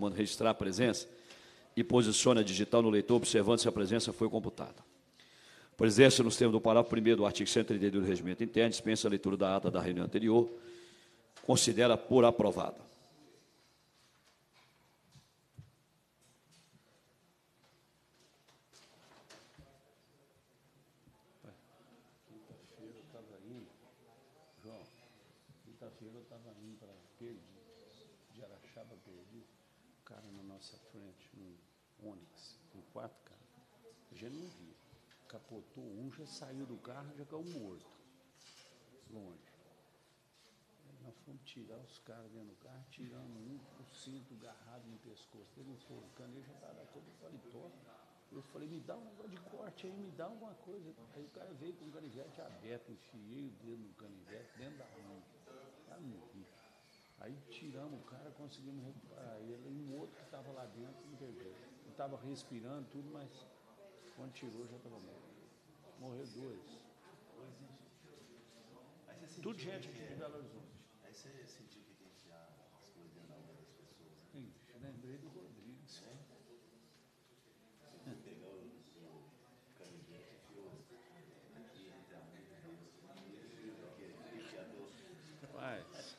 comando registrar a presença, e posicione a digital no leitor, observando se a presença foi computada. Presença nos termos do parágrafo 1 do artigo 132 do Regimento Interno, dispensa a leitura da ata da reunião anterior, considera por aprovada. gente não viu. Capotou um, já saiu do carro, já caiu morto. Longe. Aí nós fomos tirar os caras dentro do carro, tirando um com o cinto agarrado no pescoço dele, o ele já estava todo paletó. Eu falei, me dá um negócio de corte aí, me dá alguma coisa. Aí o cara veio com o canivete aberto, enfiei o dedo no canivete, dentro da mão. Tá morri. Aí tiramos o cara, conseguimos recuperar ele e um outro que estava lá dentro, entendeu? Estava respirando, tudo, mas quando tirou, já estava morto. Morreu dois. Tudo gente aqui de Belo Horizonte. Aí você sentiu que tem já das pessoas? Sim, lembrei do Rodrigues. Você o aqui entre a mão e Rapaz.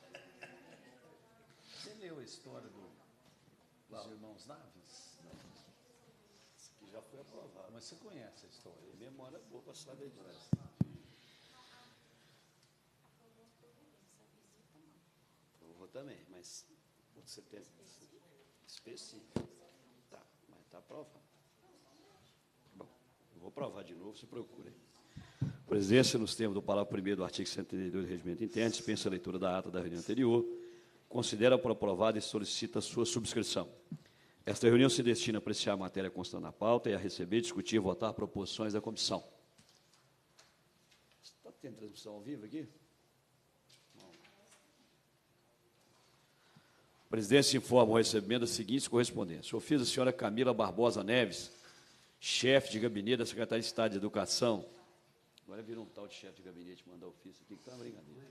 Você leu a história do mas você conhece a história. Memória boa para saber disso. Eu vou também, mas você tem específico. Tá, mas está aprovado. Bom, eu vou provar de novo, se procure. Presidência, nos termos do parágrafo 1 do artigo 132 do Regimento Interno, dispensa a leitura da ata da reunião anterior, considera por aprovada e solicita sua subscrição. Esta reunião se destina a apreciar a matéria constante na pauta e a receber, discutir e votar proposições da comissão. Está tendo transmissão ao vivo aqui? Não. A presidência informa o recebimento das seguintes correspondências. Ofício da senhora Camila Barbosa Neves, chefe de gabinete da Secretaria de Estado de Educação. Agora virou um tal de chefe de gabinete mandar ofício aqui, que está brincadeira.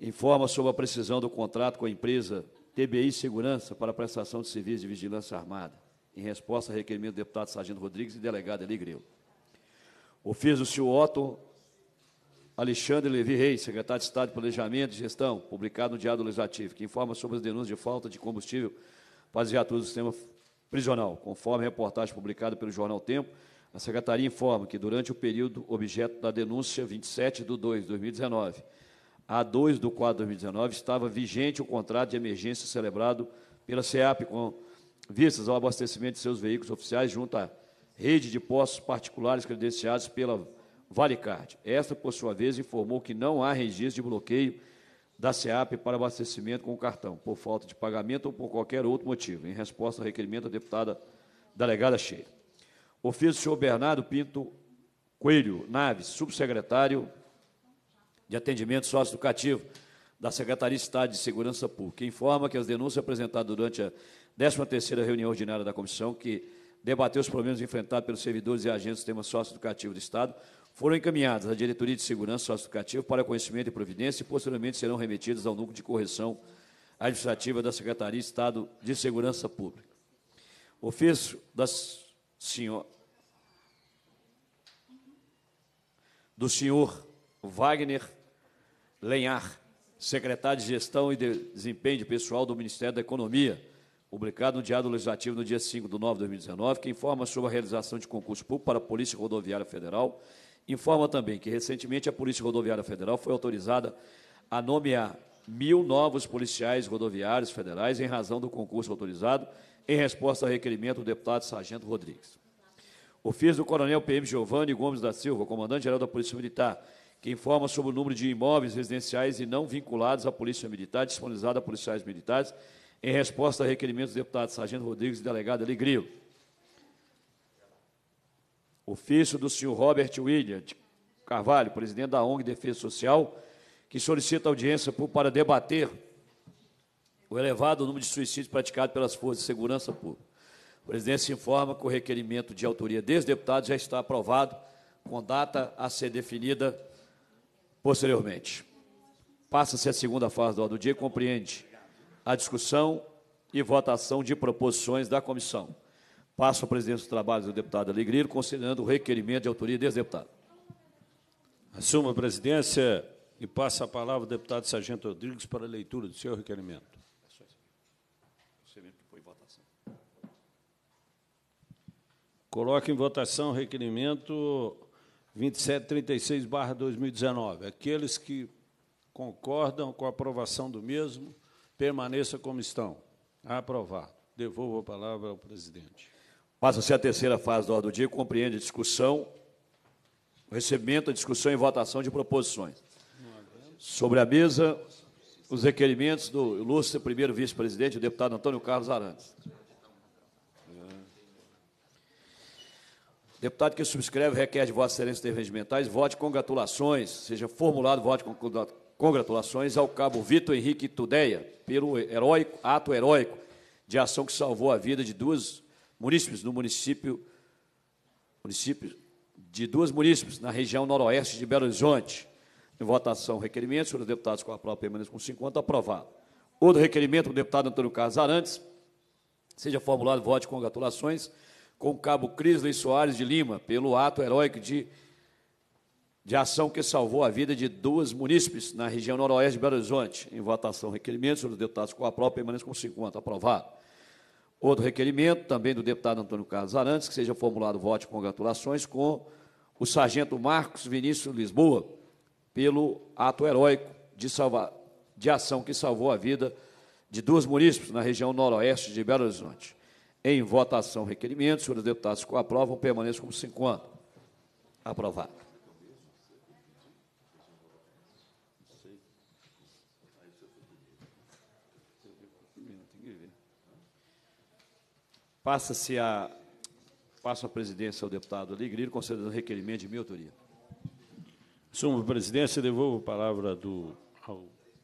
Informa sobre a precisão do contrato com a empresa TBI Segurança para prestação de serviços de vigilância armada, em resposta a requerimento do deputado Sargento Rodrigues e delegado Eli Ofício do senhor Otto Alexandre Levi Reis, secretário de Estado de Planejamento e Gestão, publicado no Diário Legislativo, que informa sobre as denúncias de falta de combustível para as viaturas do sistema prisional. Conforme a reportagem publicada pelo jornal Tempo, a Secretaria informa que, durante o período objeto da denúncia 27 de 2 de 2019, a2 do quadro 2019, estava vigente o contrato de emergência celebrado pela CEAP com vistas ao abastecimento de seus veículos oficiais junto à rede de postos particulares credenciados pela Valicard. Esta, por sua vez, informou que não há registro de bloqueio da SEAP para abastecimento com o cartão, por falta de pagamento ou por qualquer outro motivo, em resposta ao requerimento da deputada delegada Cheira. Ofício do senhor Bernardo Pinto Coelho Naves, subsecretário de Atendimento Socioeducativo da Secretaria de Estado de Segurança Pública, informa que as denúncias apresentadas durante a 13ª reunião ordinária da comissão, que debateu os problemas enfrentados pelos servidores e agentes do sistema socioeducativo do Estado, foram encaminhadas à Diretoria de Segurança Socioeducativa para conhecimento e providência e posteriormente serão remetidas ao Núcleo de Correção Administrativa da Secretaria de Estado de Segurança Pública. Ofício da senhora do senhor Wagner Lenhar, secretário de Gestão e Desempenho de Pessoal do Ministério da Economia, publicado no Diário Legislativo no dia 5 de nove de 2019, que informa sobre a realização de concurso público para a Polícia Rodoviária Federal. Informa também que, recentemente, a Polícia Rodoviária Federal foi autorizada a nomear mil novos policiais rodoviários federais em razão do concurso autorizado, em resposta a requerimento do deputado Sargento Rodrigues. O filho do Coronel PM Giovanni Gomes da Silva, comandante-geral da Polícia Militar, que informa sobre o número de imóveis residenciais e não vinculados à Polícia Militar, disponibilizado a policiais militares, em resposta a requerimentos do deputado Sargento Rodrigues e delegado Alegrio. Ofício do senhor Robert William de Carvalho, presidente da ONG Defesa Social, que solicita audiência para debater o elevado número de suicídios praticados pelas forças de segurança pública. O presidente se informa que o requerimento de autoria desse deputado já está aprovado, com data a ser definida posteriormente. Passa-se a segunda fase da ordem do dia e compreende a discussão e votação de proposições da comissão. Passo a presidência dos trabalhos o deputado Alegreiro, considerando o requerimento de autoria desse deputado. Assuma a presidência e passa a palavra ao deputado Sargento Rodrigues para a leitura do seu requerimento. Coloque em votação o requerimento 2736, barra 2019. Aqueles que concordam com a aprovação do mesmo, permaneça como estão. Aprovado. Devolvo a palavra ao presidente. Passa-se a terceira fase da ordem do dia, compreende a discussão, recebimento, a discussão e votação de proposições. Sobre a mesa, os requerimentos do ilustre primeiro vice-presidente, o deputado Antônio Carlos Arantes. Deputado que subscreve requer de Vossa Excelência de regimentais, vote congratulações, seja formulado voto congratulações ao cabo Vitor Henrique Tudeia, pelo heróico, ato heróico de ação que salvou a vida de duas munícipes no município, município de duas munícipes na região noroeste de Belo Horizonte. Em votação, requerimento, senhores deputados com a prova permanente com 50, aprovado. Outro requerimento do deputado Antônio Carlos Arantes, seja formulado voto de congratulações com o cabo Crisley Soares de Lima, pelo ato heróico de, de ação que salvou a vida de duas munícipes na região noroeste de Belo Horizonte. Em votação, requerimento sobre deputados com a própria permanece com 50. Aprovado. Outro requerimento, também do deputado Antônio Carlos Arantes, que seja formulado voto de congratulações com o sargento Marcos Vinícius Lisboa, pelo ato heróico de, salva de ação que salvou a vida de duas munícipes na região noroeste de Belo Horizonte. Em votação, requerimento. Senhores deputados que aprovam, permaneçam como 50. Aprovado. Passa-se a. Passo a presidência ao deputado Alegria, concedendo requerimento de minha autoria. Sumo presidência, devolvo a palavra do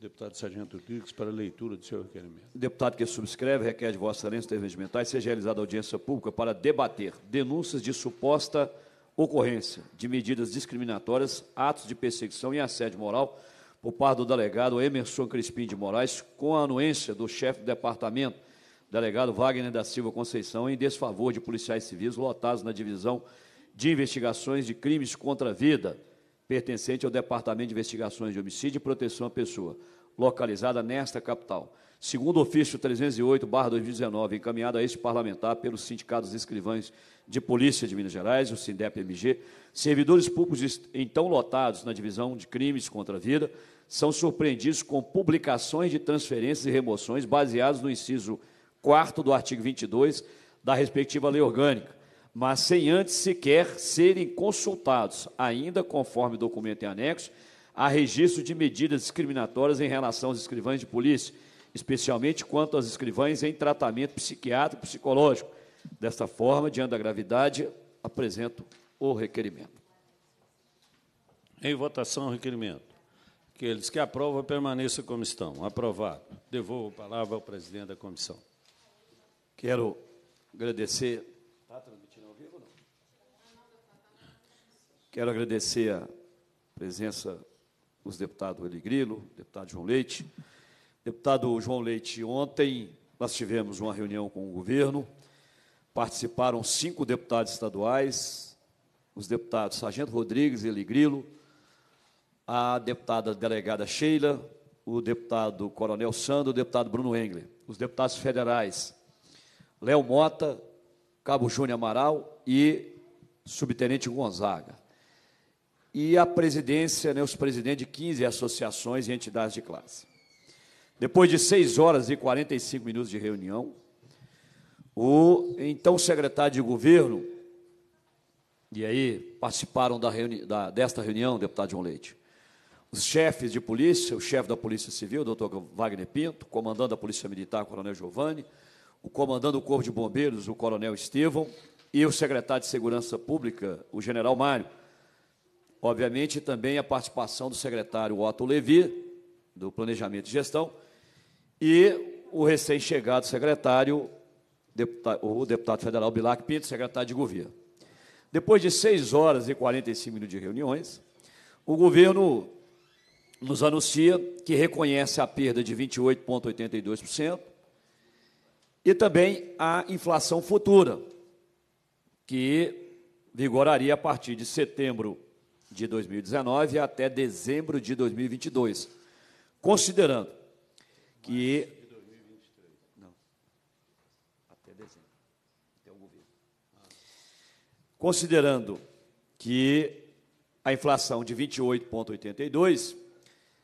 Deputado Sargento Rodrigues, para leitura do seu requerimento. Deputado que subscreve, requer de Vossa Excelência intervenções mentais, seja realizada audiência pública para debater denúncias de suposta ocorrência de medidas discriminatórias, atos de perseguição e assédio moral por parte do delegado Emerson Crispim de Moraes, com a anuência do chefe do departamento, delegado Wagner da Silva Conceição, em desfavor de policiais civis lotados na divisão de investigações de crimes contra a vida pertencente ao Departamento de Investigações de Homicídio e Proteção à Pessoa, localizada nesta capital. Segundo ofício 308-2019, encaminhado a este parlamentar pelos sindicatos escrivães de Polícia de Minas Gerais, o SINDEP-MG, servidores públicos então lotados na divisão de crimes contra a vida são surpreendidos com publicações de transferências e remoções baseadas no inciso 4 do artigo 22 da respectiva lei orgânica, mas sem antes sequer serem consultados, ainda conforme documento em anexo, a registro de medidas discriminatórias em relação aos escrivães de polícia, especialmente quanto aos escrivães em tratamento psiquiátrico e psicológico. Desta forma, diante da gravidade, apresento o requerimento. Em votação, o requerimento. Aqueles que aprovam, permaneçam como estão. Aprovado. Devolvo a palavra ao presidente da comissão. Quero agradecer Quero agradecer a presença dos deputados Eli Grilo, deputado João Leite. Deputado João Leite, ontem nós tivemos uma reunião com o governo, participaram cinco deputados estaduais, os deputados Sargento Rodrigues, Eli Grilo, a deputada delegada Sheila, o deputado Coronel Sando, o deputado Bruno Engler, os deputados federais Léo Mota, Cabo Júnior Amaral e Subtenente Gonzaga e a presidência, né, os presidentes de 15 associações e entidades de classe. Depois de 6 horas e 45 minutos de reunião, o então secretário de governo, e aí participaram da reuni da, desta reunião, deputado João Leite, os chefes de polícia, o chefe da Polícia Civil, doutor Wagner Pinto, comandante da Polícia Militar, coronel Giovanni, o comandante do Corpo de Bombeiros, o coronel Estevão, e o secretário de Segurança Pública, o general Mário Obviamente, também a participação do secretário Otto Levi, do Planejamento e Gestão, e o recém-chegado secretário, deputado, o deputado federal Bilac Pinto, secretário de governo. Depois de 6 horas e 45 minutos de reuniões, o governo nos anuncia que reconhece a perda de 28,82% e também a inflação futura, que vigoraria a partir de setembro de 2019 até dezembro de 2022, considerando que considerando que a inflação de 28,82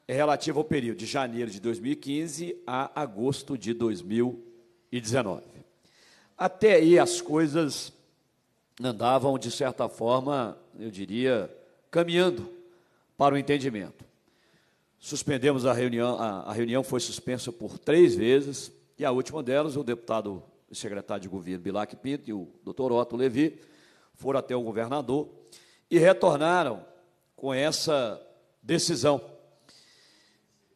é relativa ao período de janeiro de 2015 a agosto de 2019. Até aí as coisas andavam, de certa forma, eu diria, caminhando para o entendimento. Suspendemos a reunião, a, a reunião foi suspensa por três vezes, e a última delas, o deputado e secretário de governo Bilac Pinto e o doutor Otto Levi foram até o governador e retornaram com essa decisão.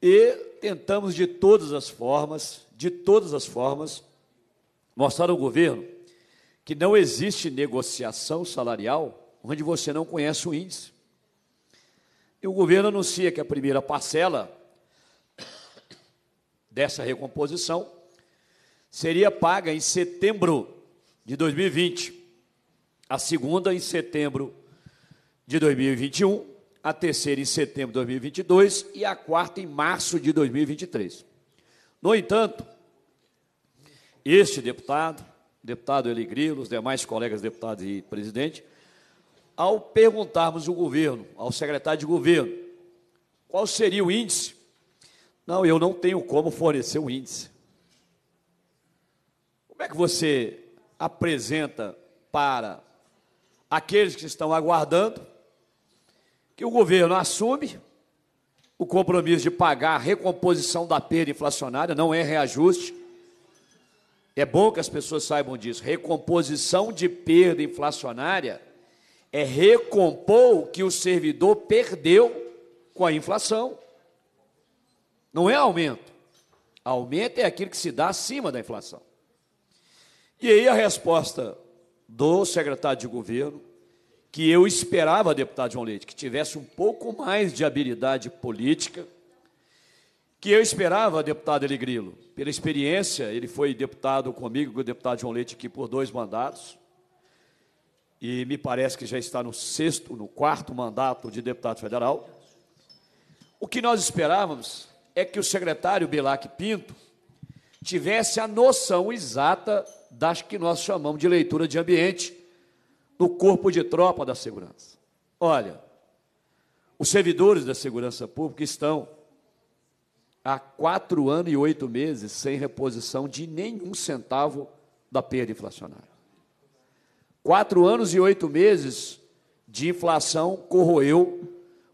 E tentamos de todas as formas, de todas as formas, mostrar ao governo que não existe negociação salarial onde você não conhece o índice. E o governo anuncia que a primeira parcela dessa recomposição seria paga em setembro de 2020, a segunda em setembro de 2021, a terceira em setembro de 2022 e a quarta em março de 2023. No entanto, este deputado, deputado Eli Grilo, os demais colegas deputados e presidente, ao perguntarmos ao governo, ao secretário de governo, qual seria o índice? Não, eu não tenho como fornecer o índice. Como é que você apresenta para aqueles que estão aguardando que o governo assume o compromisso de pagar a recomposição da perda inflacionária, não é reajuste. É bom que as pessoas saibam disso. Recomposição de perda inflacionária é recompor o que o servidor perdeu com a inflação. Não é aumento. Aumento é aquilo que se dá acima da inflação. E aí a resposta do secretário de governo, que eu esperava, deputado João Leite, que tivesse um pouco mais de habilidade política, que eu esperava, deputado Eligrilo, pela experiência, ele foi deputado comigo, o deputado João Leite aqui por dois mandatos, e me parece que já está no sexto, no quarto mandato de deputado federal. O que nós esperávamos é que o secretário Bilac Pinto tivesse a noção exata das que nós chamamos de leitura de ambiente no corpo de tropa da segurança. Olha, os servidores da segurança pública estão há quatro anos e oito meses sem reposição de nenhum centavo da perda inflacionária. Quatro anos e oito meses de inflação corroeu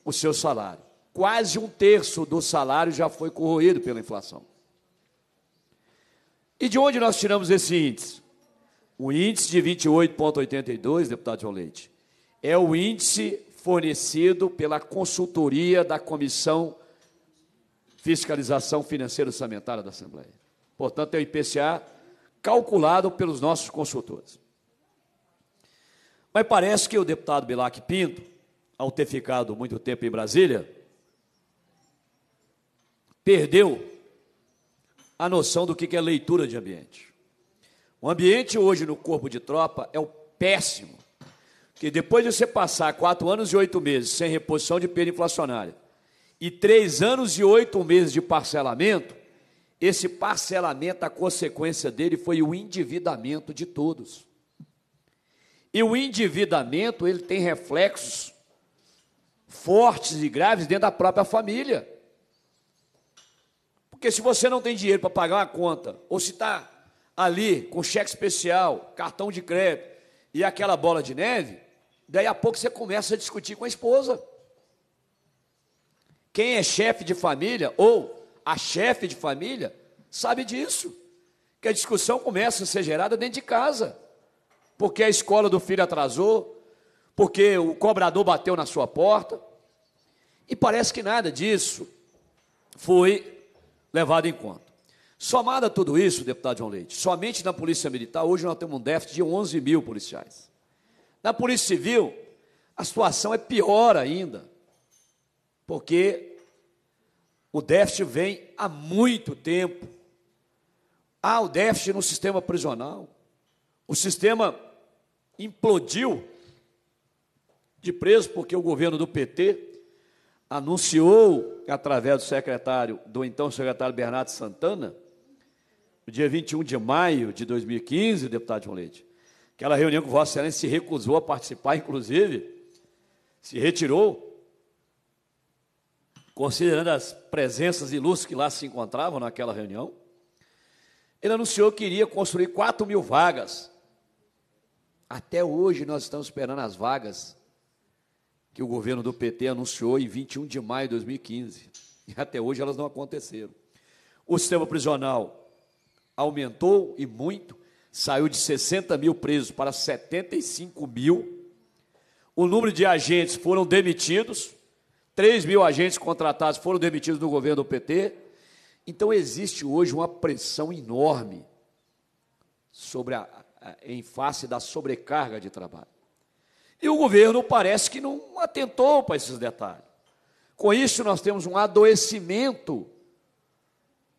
o seu salário. Quase um terço do salário já foi corroído pela inflação. E de onde nós tiramos esse índice? O índice de 28,82, deputado João Leite, é o índice fornecido pela consultoria da Comissão Fiscalização Financeira e Orçamentária da Assembleia. Portanto, é o IPCA calculado pelos nossos consultores. Mas parece que o deputado Bilac Pinto, ao ter ficado muito tempo em Brasília, perdeu a noção do que é leitura de ambiente. O ambiente hoje no corpo de tropa é o péssimo, que depois de você passar quatro anos e oito meses sem reposição de perda inflacionária e três anos e oito meses de parcelamento, esse parcelamento, a consequência dele foi o endividamento de todos. E o endividamento, ele tem reflexos fortes e graves dentro da própria família. Porque se você não tem dinheiro para pagar uma conta, ou se está ali com cheque especial, cartão de crédito e aquela bola de neve, daí a pouco você começa a discutir com a esposa. Quem é chefe de família ou a chefe de família sabe disso. Que a discussão começa a ser gerada dentro de casa porque a escola do filho atrasou, porque o cobrador bateu na sua porta. E parece que nada disso foi levado em conta. Somado a tudo isso, deputado João Leite, somente na Polícia Militar, hoje nós temos um déficit de 11 mil policiais. Na Polícia Civil, a situação é pior ainda, porque o déficit vem há muito tempo. Há o déficit no sistema prisional. O sistema implodiu de preso porque o governo do PT anunciou, através do secretário, do então secretário Bernardo Santana, no dia 21 de maio de 2015, deputado João Leite, aquela reunião que Vossa Excelência se recusou a participar, inclusive, se retirou, considerando as presenças ilustres que lá se encontravam naquela reunião, ele anunciou que iria construir 4 mil vagas até hoje nós estamos esperando as vagas que o governo do PT anunciou em 21 de maio de 2015. E até hoje elas não aconteceram. O sistema prisional aumentou e muito, saiu de 60 mil presos para 75 mil. O número de agentes foram demitidos, 3 mil agentes contratados foram demitidos no governo do PT. Então existe hoje uma pressão enorme sobre a, em face da sobrecarga de trabalho. E o governo parece que não atentou para esses detalhes. Com isso, nós temos um adoecimento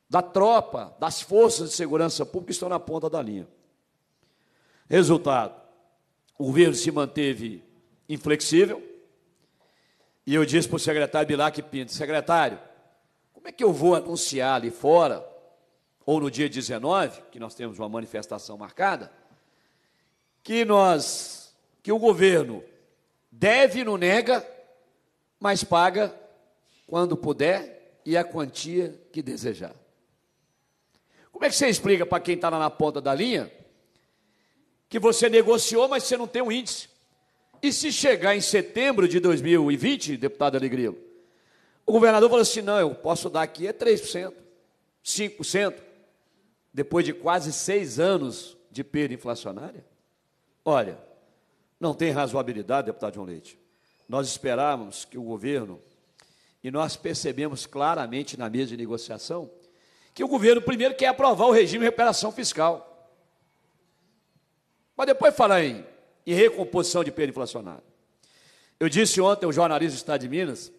da tropa, das forças de segurança pública que estão na ponta da linha. Resultado: o governo se manteve inflexível. E eu disse para o secretário Bilac Pinto: secretário, como é que eu vou anunciar ali fora, ou no dia 19, que nós temos uma manifestação marcada, que nós, que o governo deve não nega, mas paga quando puder e a quantia que desejar. Como é que você explica para quem está lá na ponta da linha que você negociou, mas você não tem um índice? E se chegar em setembro de 2020, deputado Alegrilo, o governador falou assim: não, eu posso dar aqui é 3%, 5%, depois de quase seis anos de perda inflacionária? Olha, não tem razoabilidade, deputado João Leite. Nós esperávamos que o governo, e nós percebemos claramente na mesa de negociação, que o governo primeiro quer aprovar o regime de reparação fiscal. Mas depois falar em, em recomposição de perda inflacionária. Eu disse ontem ao jornalista do Estado de Minas,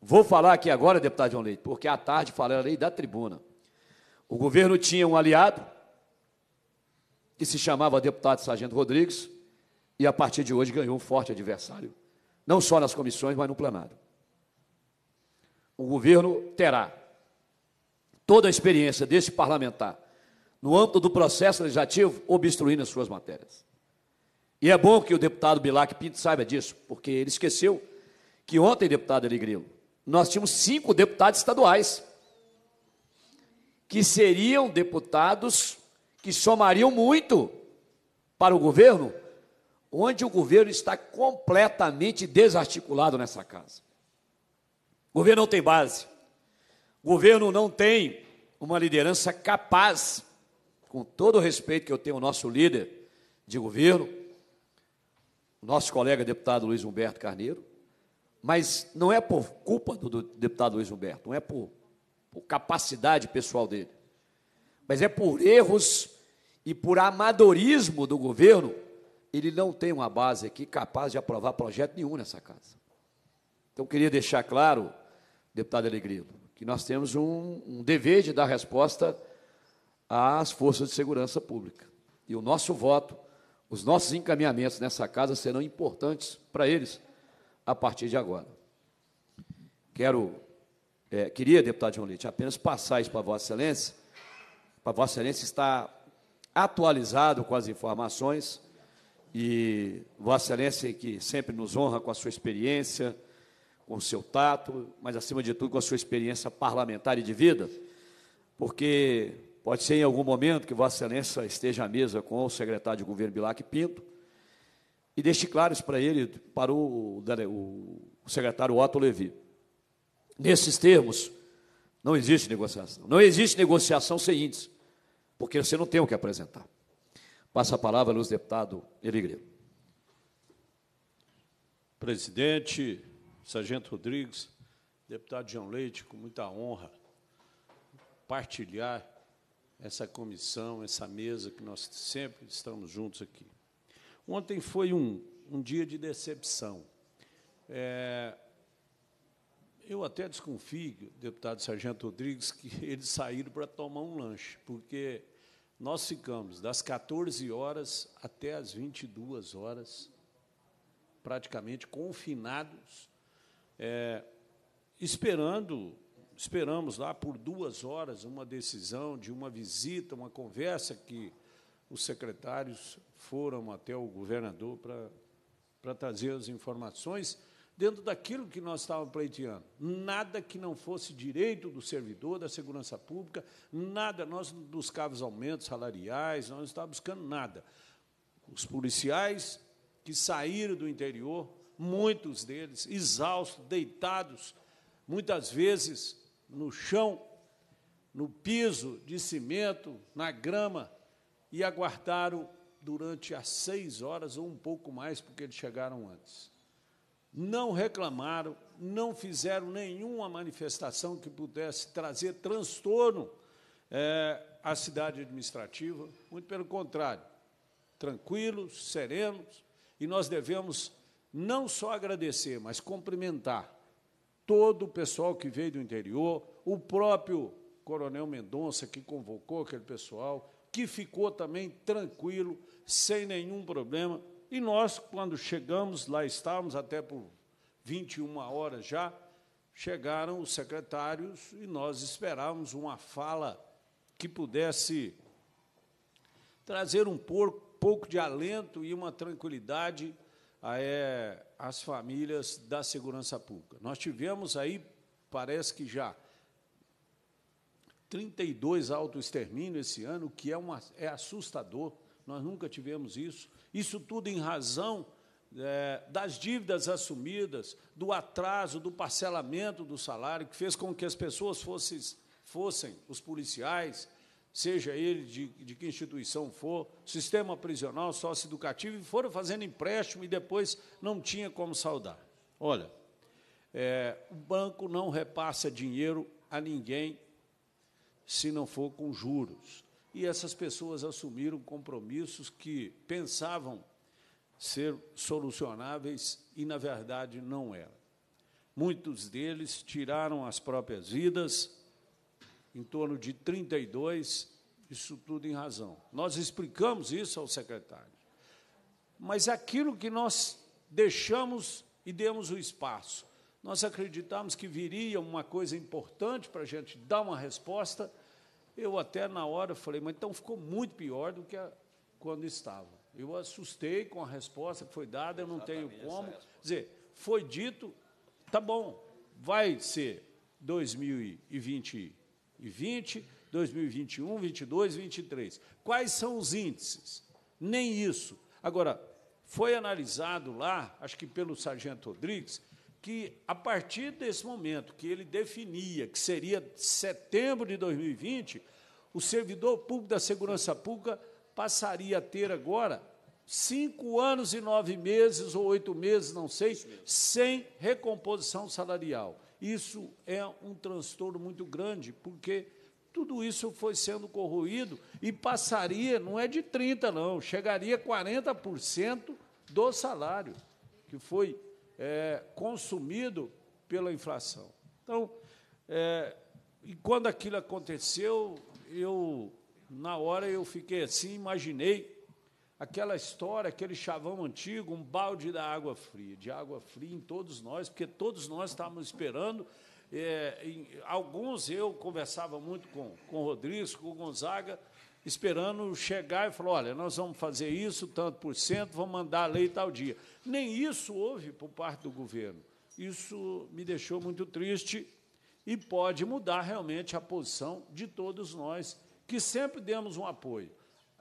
vou falar aqui agora, deputado João Leite, porque à tarde falei da tribuna. O governo tinha um aliado, que se chamava deputado Sargento Rodrigues, e a partir de hoje ganhou um forte adversário, não só nas comissões, mas no plenário. O governo terá toda a experiência deste parlamentar no âmbito do processo legislativo obstruindo as suas matérias. E é bom que o deputado Bilac Pinto saiba disso, porque ele esqueceu que ontem, deputado Eligrilo, nós tínhamos cinco deputados estaduais que seriam deputados que somariam muito para o governo, onde o governo está completamente desarticulado nessa casa. O governo não tem base. O governo não tem uma liderança capaz, com todo o respeito que eu tenho ao nosso líder de governo, nosso colega deputado Luiz Humberto Carneiro, mas não é por culpa do, do deputado Luiz Humberto, não é por, por capacidade pessoal dele mas é por erros e por amadorismo do governo, ele não tem uma base aqui capaz de aprovar projeto nenhum nessa casa. Então, queria deixar claro, deputado Alegria, que nós temos um, um dever de dar resposta às forças de segurança pública. E o nosso voto, os nossos encaminhamentos nessa casa serão importantes para eles a partir de agora. Quero, é, queria, deputado João Leite, apenas passar isso para Vossa Excelência, para Vossa Excelência está atualizado com as informações e Vossa Excelência, que sempre nos honra com a sua experiência, com o seu tato, mas acima de tudo com a sua experiência parlamentar e de vida, porque pode ser em algum momento que Vossa Excelência esteja à mesa com o secretário de governo Bilac Pinto e deixe claros para ele, para o, o secretário Otto Levi. Nesses termos, não existe negociação. Não existe negociação sem índice, porque você não tem o que apresentar. Passa a palavra, Luz Deputado Eligreiro. Presidente, Sargento Rodrigues, deputado João Leite, com muita honra partilhar essa comissão, essa mesa que nós sempre estamos juntos aqui. Ontem foi um, um dia de decepção. É, eu até desconfio, deputado Sargento Rodrigues, que eles saíram para tomar um lanche, porque nós ficamos das 14 horas até as 22 horas, praticamente confinados, é, esperando, esperamos lá por duas horas uma decisão de uma visita, uma conversa que os secretários foram até o governador para, para trazer as informações dentro daquilo que nós estávamos pleiteando. Nada que não fosse direito do servidor, da segurança pública, nada. Nós não buscávamos aumentos salariais, nós não estávamos buscando nada. Os policiais que saíram do interior, muitos deles exaustos, deitados, muitas vezes no chão, no piso de cimento, na grama, e aguardaram durante as seis horas ou um pouco mais, porque eles chegaram antes não reclamaram, não fizeram nenhuma manifestação que pudesse trazer transtorno é, à cidade administrativa, muito pelo contrário, tranquilos, serenos, e nós devemos não só agradecer, mas cumprimentar todo o pessoal que veio do interior, o próprio Coronel Mendonça, que convocou aquele pessoal, que ficou também tranquilo, sem nenhum problema, e nós, quando chegamos, lá estávamos até por 21 horas já, chegaram os secretários e nós esperávamos uma fala que pudesse trazer um pouco de alento e uma tranquilidade ah, é, às famílias da segurança pública. Nós tivemos aí, parece que já, 32 autoextermínios esse ano, o que é, uma, é assustador. Nós nunca tivemos isso. Isso tudo em razão é, das dívidas assumidas, do atraso, do parcelamento do salário, que fez com que as pessoas fossem, fossem os policiais, seja ele de, de que instituição for, sistema prisional, sócio-educativo, e foram fazendo empréstimo e depois não tinha como saudar. Olha, é, o banco não repassa dinheiro a ninguém se não for com juros e essas pessoas assumiram compromissos que pensavam ser solucionáveis e, na verdade, não eram. Muitos deles tiraram as próprias vidas, em torno de 32, isso tudo em razão. Nós explicamos isso ao secretário. Mas aquilo que nós deixamos e demos o espaço, nós acreditamos que viria uma coisa importante para a gente dar uma resposta eu até na hora falei, mas então ficou muito pior do que a, quando estava. Eu assustei com a resposta que foi dada, eu não Exatamente tenho é como. Quer dizer, foi dito, tá bom, vai ser 2020 e 20, 2021, 22, 23. Quais são os índices? Nem isso. Agora, foi analisado lá, acho que pelo Sargento Rodrigues, que, a partir desse momento que ele definia que seria setembro de 2020, o servidor público da segurança pública passaria a ter agora cinco anos e nove meses ou oito meses, não sei, sem recomposição salarial. Isso é um transtorno muito grande, porque tudo isso foi sendo corroído e passaria, não é de 30%, não, chegaria a 40% do salário, que foi é, consumido pela inflação. Então, é, e quando aquilo aconteceu, eu na hora eu fiquei assim, imaginei aquela história, aquele chavão antigo, um balde da água fria, de água fria em todos nós, porque todos nós estávamos esperando. É, em, alguns eu conversava muito com, com o Rodrigues, com o Gonzaga, esperando chegar e falar, olha, nós vamos fazer isso, tanto por cento, vamos mandar a lei tal dia. Nem isso houve por parte do governo. Isso me deixou muito triste e pode mudar realmente a posição de todos nós, que sempre demos um apoio.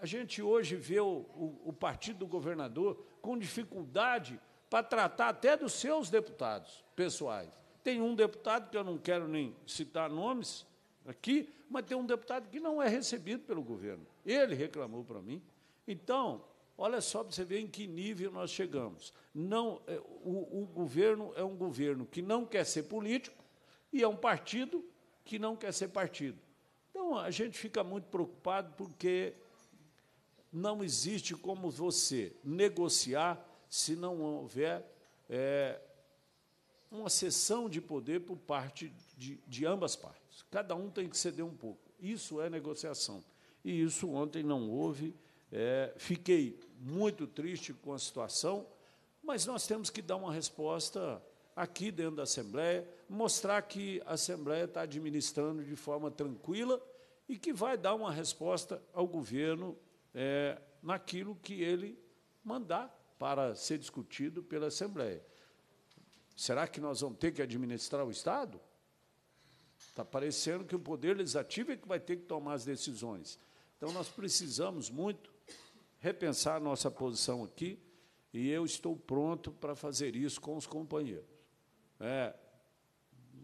A gente hoje vê o, o, o partido do governador com dificuldade para tratar até dos seus deputados pessoais. Tem um deputado, que eu não quero nem citar nomes, aqui, mas tem um deputado que não é recebido pelo governo. Ele reclamou para mim. Então, olha só para você ver em que nível nós chegamos. Não, é, o, o governo é um governo que não quer ser político e é um partido que não quer ser partido. Então, a gente fica muito preocupado porque não existe como você negociar se não houver é, uma cessão de poder por parte de, de ambas partes. Cada um tem que ceder um pouco. Isso é negociação. E isso ontem não houve. É, fiquei muito triste com a situação, mas nós temos que dar uma resposta aqui dentro da Assembleia, mostrar que a Assembleia está administrando de forma tranquila e que vai dar uma resposta ao governo é, naquilo que ele mandar para ser discutido pela Assembleia. Será que nós vamos ter que administrar o Estado? Está parecendo que o poder legislativo é que vai ter que tomar as decisões. Então, nós precisamos muito repensar a nossa posição aqui e eu estou pronto para fazer isso com os companheiros. É,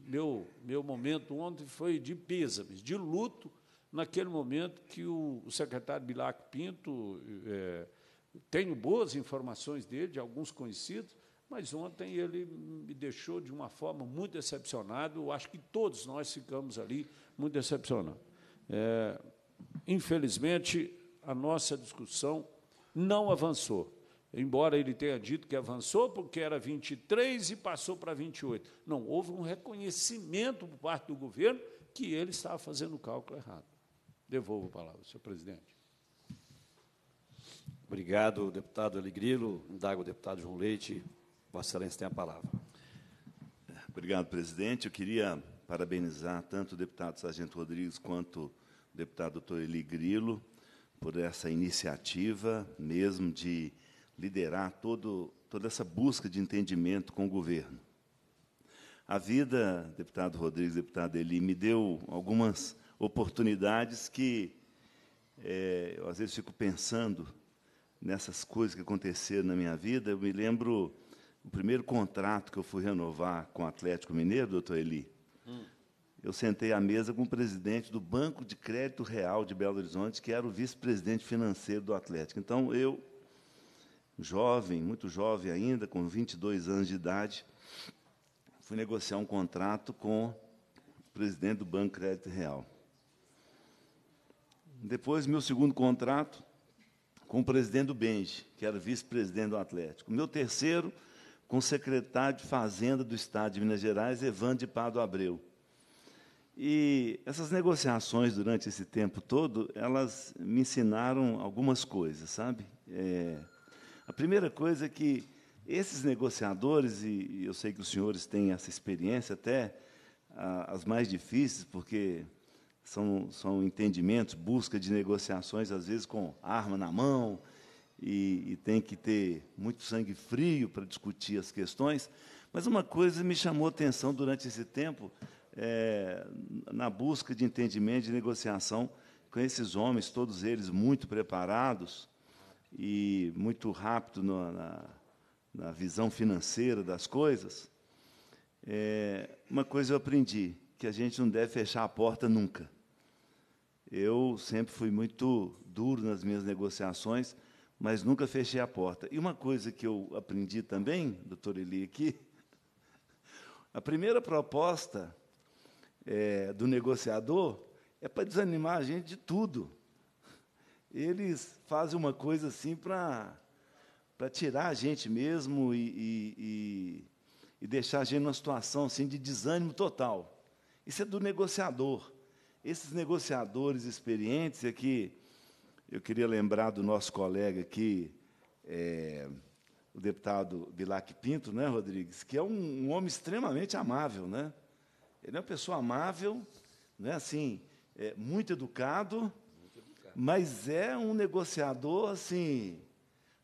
meu, meu momento ontem foi de pêsames, de luto, naquele momento que o, o secretário Bilac Pinto, é, tenho boas informações dele, de alguns conhecidos, mas ontem ele me deixou de uma forma muito decepcionado. Acho que todos nós ficamos ali muito decepcionados. É, infelizmente, a nossa discussão não avançou. Embora ele tenha dito que avançou, porque era 23 e passou para 28. Não, houve um reconhecimento por parte do governo que ele estava fazendo o cálculo errado. Devolvo a palavra, senhor presidente. Obrigado, deputado Alegrilo. Indago, deputado João Leite, Vossa Excelência tem a palavra. Obrigado, presidente. Eu queria parabenizar tanto o deputado Sargento Rodrigues quanto o deputado doutor Eli Grilo por essa iniciativa mesmo de liderar todo, toda essa busca de entendimento com o governo. A vida, deputado Rodrigues, deputado Eli, me deu algumas oportunidades que é, eu às vezes fico pensando nessas coisas que aconteceram na minha vida. Eu me lembro o primeiro contrato que eu fui renovar com o Atlético Mineiro, doutor Eli, hum. eu sentei à mesa com o presidente do Banco de Crédito Real de Belo Horizonte, que era o vice-presidente financeiro do Atlético. Então, eu, jovem, muito jovem ainda, com 22 anos de idade, fui negociar um contrato com o presidente do Banco Crédito Real. Depois, meu segundo contrato com o presidente do Benji, que era vice-presidente do Atlético. Meu terceiro com o secretário de Fazenda do Estado de Minas Gerais, Evandro de Pado Abreu. E essas negociações durante esse tempo todo, elas me ensinaram algumas coisas, sabe? É, a primeira coisa é que esses negociadores, e, eu sei que os senhores têm essa experiência até, a, as mais difíceis, porque são, são entendimentos, busca de negociações, às vezes com arma na mão, e, e tem que ter muito sangue frio para discutir as questões, mas uma coisa me chamou a atenção durante esse tempo, é, na busca de entendimento, e negociação com esses homens, todos eles muito preparados e muito rápido no, na, na, visão financeira das coisas, é, uma coisa eu aprendi, que a gente não deve fechar a porta nunca. Eu sempre fui muito duro nas minhas negociações, mas nunca fechei a porta. E uma coisa que eu aprendi também, doutor Eli, aqui, é a primeira proposta é, do negociador é para desanimar a gente de tudo. Eles fazem uma coisa assim para tirar a gente mesmo e, e, e, e deixar a gente numa situação assim de desânimo total. Isso é do negociador. Esses negociadores experientes é que eu queria lembrar do nosso colega aqui, é, o deputado Bilac Pinto, né, Rodrigues, que é um, um, homem extremamente amável, né? Ele é uma pessoa amável, né, assim, é, muito, educado, muito educado, mas é um negociador assim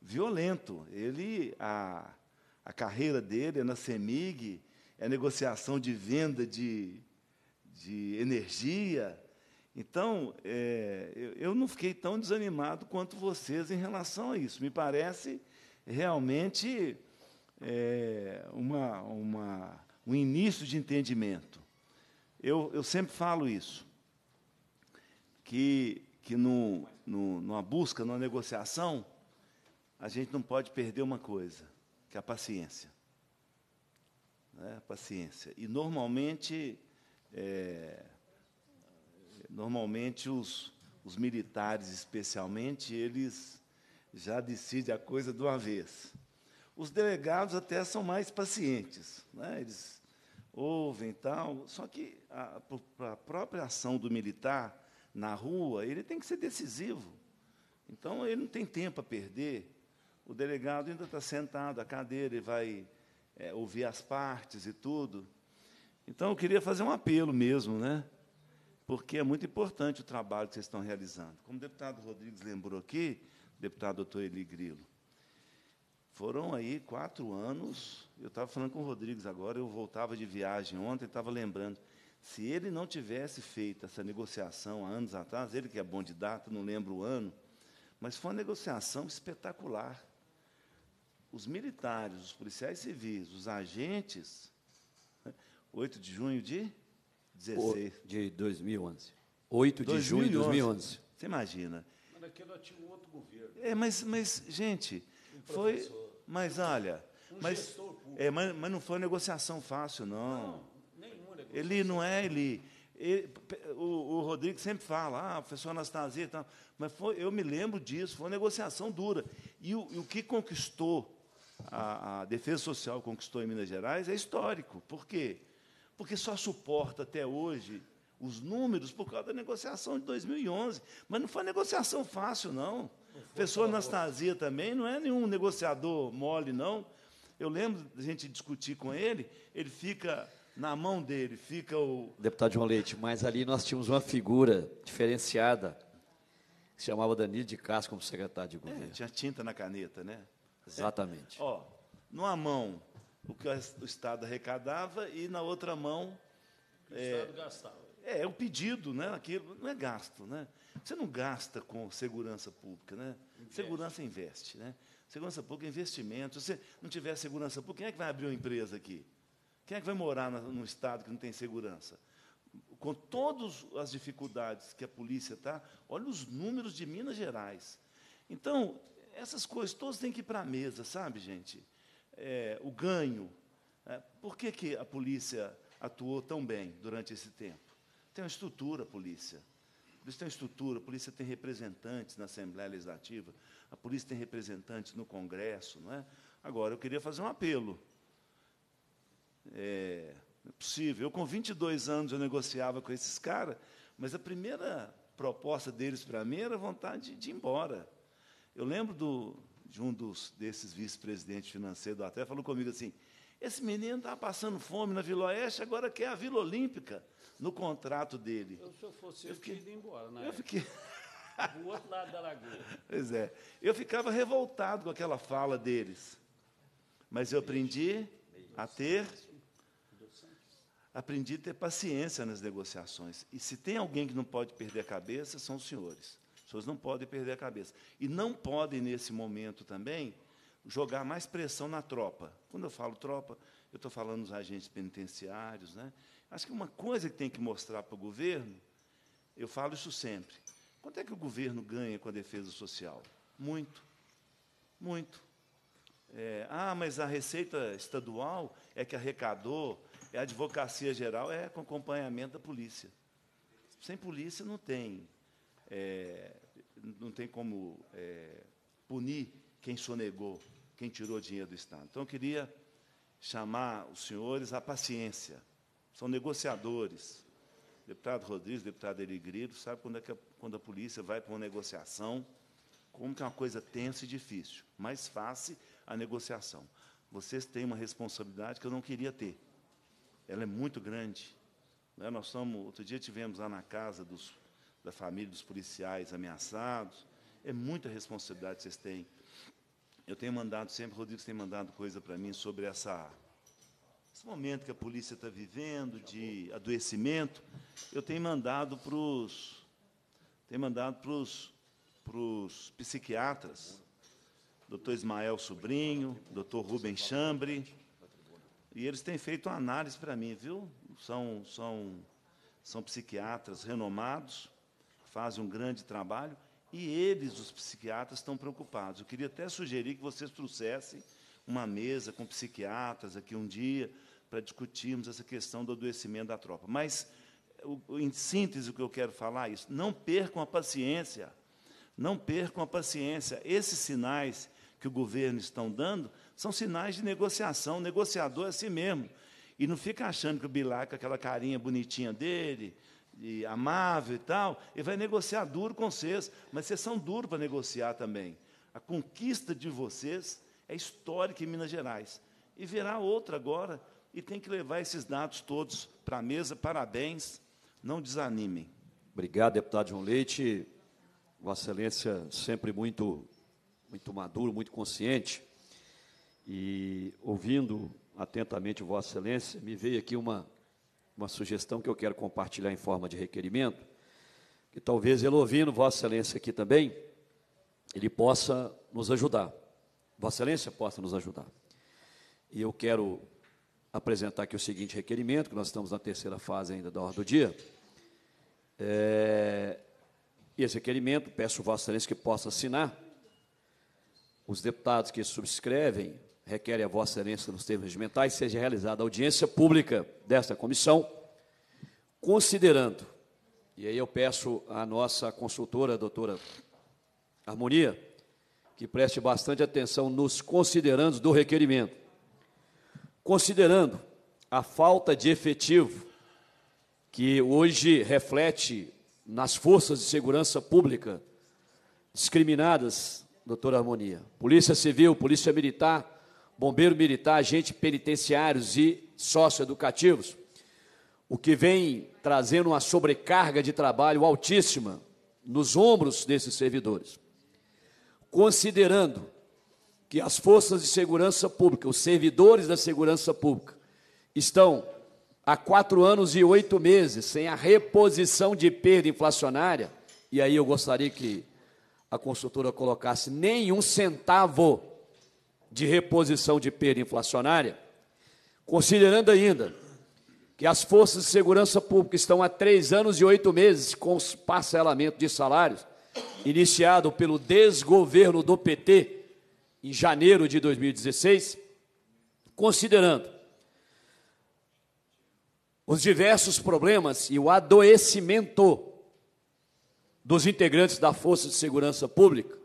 violento. Ele a, a carreira dele é na Semig, é negociação de venda de, de energia, então, é, eu, eu não fiquei tão desanimado quanto vocês em relação a isso. Me parece realmente é, uma, uma, um início de entendimento. Eu, eu sempre falo isso, que, que no, no, numa busca, numa negociação, a gente não pode perder uma coisa, que é a paciência. Né? A paciência. E, normalmente, é, normalmente os, os militares, especialmente, eles já decidem a coisa de uma vez. Os delegados até são mais pacientes, né? eles ouvem tal, só que a, a própria ação do militar na rua, ele tem que ser decisivo. Então, ele não tem tempo a perder. O delegado ainda está sentado à cadeira e vai é, ouvir as partes e tudo. Então, eu queria fazer um apelo mesmo, né? porque é muito importante o trabalho que vocês estão realizando. Como o deputado Rodrigues lembrou aqui, deputado doutor Eli Grilo, foram aí quatro anos. Eu estava falando com o Rodrigues agora, eu voltava de viagem ontem, estava lembrando. Se ele não tivesse feito essa negociação há anos atrás, ele que é bom de data, não lembro o ano, mas foi uma negociação espetacular. Os militares, os policiais civis, os agentes, 8 né, de junho de 16. O, de 2011. 8 de junho de 2011. Você imagina. Mas naquela tinha um outro governo. É, mas, mas gente, um foi. Mas olha. Um mas, é, mas, mas não foi uma negociação fácil, não. Não, nenhuma negociação. Ele não é ele. ele o, o Rodrigo sempre fala, ah, professor Anastasia e tal. Mas foi, eu me lembro disso, foi uma negociação dura. E o, e o que conquistou, a, a defesa social conquistou em Minas Gerais, é histórico. Por quê? porque só suporta até hoje os números por causa da negociação de 2011. Mas não foi negociação fácil, não. Professor Anastasia também não é nenhum negociador mole, não. Eu lembro da gente discutir com ele, ele fica na mão dele, fica o. Deputado João Leite, mas ali nós tínhamos uma figura diferenciada, que se chamava Danilo de Castro como secretário de é, governo. É, tinha tinta na caneta, né? Exatamente. É, ó, numa mão o que o Estado arrecadava e, na outra mão... O, é, é, o Estado gastava. É, é pedido, né? Aquilo não é gasto, né? Você não gasta com segurança pública, né? Investe. Segurança investe, né? Segurança pública é investimento. Se você não tiver segurança pública, quem é que vai abrir uma empresa aqui? Quem é que vai morar num estado que não tem segurança? Com todas as dificuldades que a polícia está, olha os números de Minas Gerais. Então, essas coisas todas têm que ir para a mesa, sabe, gente? é, o ganho. É, por que, que a polícia atuou tão bem durante esse tempo? Tem uma estrutura a polícia. A polícia tem estrutura, a polícia tem representantes na Assembleia Legislativa, a polícia tem representantes no Congresso. Não é? Agora, eu queria fazer um apelo. É, é possível. Eu, com 22 anos, eu negociava com esses caras, mas a primeira proposta deles para mim era vontade de ir embora. Eu lembro do, de um dos, desses vice-presidentes financeiros do Atlético, falou comigo assim, esse menino estava tá passando fome na Vila Oeste, agora quer a Vila Olímpica no contrato dele. Eu, se eu fosse eu, fiquei, ido embora, né? Eu fiquei... Do outro lado da lagoa. Pois é. Eu ficava revoltado com aquela fala deles. Mas eu aprendi a ter... Aprendi a ter paciência nas negociações. E se tem alguém que não pode perder a cabeça, são os senhores pessoas não podem perder a cabeça. E não podem, nesse momento também, jogar mais pressão na tropa. Quando eu falo tropa, eu estou falando dos agentes penitenciários. Né? Acho que uma coisa que tem que mostrar para o governo, eu falo isso sempre: quanto é que o governo ganha com a defesa social? Muito. Muito. É, ah, mas a Receita Estadual é que arrecadou, é a Advocacia Geral, é com acompanhamento da polícia. Sem polícia não tem é, não tem como é, punir quem sonegou, quem tirou dinheiro do Estado. Então, eu queria chamar os senhores à paciência. São negociadores. Deputado Rodrigues, deputado Eligrilo, sabe quando, é que a, quando a polícia vai para uma negociação, como que é uma coisa tensa e difícil, mas fácil a negociação. Vocês têm uma responsabilidade que eu não queria ter. Ela é muito grande. Né? Nós somos, outro dia tivemos lá na casa dos da família dos policiais ameaçados. É muita responsabilidade que vocês têm. Eu tenho mandado sempre, o Rodrigo tem mandado coisa para mim sobre essa, esse momento que a polícia está vivendo, de adoecimento. Eu tenho mandado para os. Tenho mandado para os psiquiatras, doutor Ismael Sobrinho, doutor Rubem Chambre, e eles têm feito uma análise para mim, viu? São, são, são psiquiatras renomados, Fazem um grande trabalho e eles, os psiquiatras, estão preocupados. Eu queria até sugerir que vocês trouxessem uma mesa com psiquiatras aqui um dia para discutirmos essa questão do adoecimento da tropa. Mas, em síntese, o que eu quero falar é isso. Não percam a paciência. Não percam a paciência. Esses sinais que o governo está dando são sinais de negociação. O negociador é assim mesmo. E não fica achando que o Bilac, aquela carinha bonitinha dele, e amável e tal, ele vai negociar duro com vocês, mas vocês são duros para negociar também. A conquista de vocês é histórica em Minas Gerais. E virá outra agora, e tem que levar esses dados todos para a mesa. Parabéns, não desanimem. Obrigado, deputado João Leite. Vossa Excelência sempre muito, muito maduro, muito consciente. E ouvindo atentamente Vossa Excelência, me veio aqui uma uma sugestão que eu quero compartilhar em forma de requerimento, que talvez ele ouvindo Vossa Excelência aqui também, ele possa nos ajudar. Vossa Excelência possa nos ajudar. E eu quero apresentar aqui o seguinte requerimento, que nós estamos na terceira fase ainda da ordem do dia. É, esse requerimento, peço Vossa Excelência que possa assinar. Os deputados que subscrevem requer a vossa excelência nos termos regimentais, seja realizada audiência pública desta comissão, considerando, e aí eu peço à nossa consultora, a doutora Harmonia, que preste bastante atenção nos considerandos do requerimento, considerando a falta de efetivo que hoje reflete nas forças de segurança pública discriminadas, doutora Harmonia, Polícia Civil, Polícia Militar, bombeiro militar, agentes penitenciários e socioeducativos, o que vem trazendo uma sobrecarga de trabalho altíssima nos ombros desses servidores. Considerando que as forças de segurança pública, os servidores da segurança pública, estão há quatro anos e oito meses sem a reposição de perda inflacionária, e aí eu gostaria que a consultora colocasse nenhum centavo de reposição de perda inflacionária, considerando ainda que as forças de segurança pública estão há três anos e oito meses com os parcelamento de salários, iniciado pelo desgoverno do PT em janeiro de 2016, considerando os diversos problemas e o adoecimento dos integrantes da Força de Segurança Pública,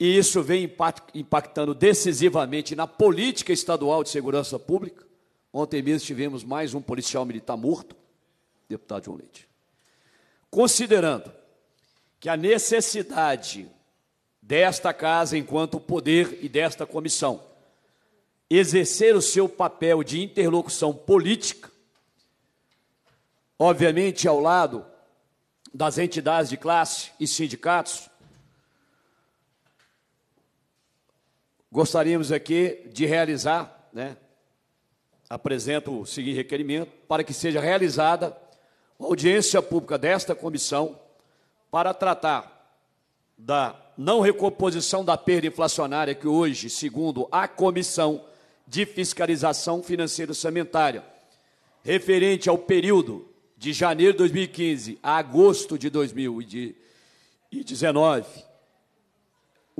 e isso vem impactando decisivamente na política estadual de segurança pública. Ontem mesmo tivemos mais um policial militar morto, deputado João Leite. Considerando que a necessidade desta casa, enquanto poder e desta comissão, exercer o seu papel de interlocução política, obviamente ao lado das entidades de classe e sindicatos, gostaríamos aqui de realizar, né? Apresento o seguinte requerimento para que seja realizada audiência pública desta comissão para tratar da não recomposição da perda inflacionária que hoje, segundo a Comissão de Fiscalização Financeira Orçamentária, referente ao período de janeiro de 2015 a agosto de 2019,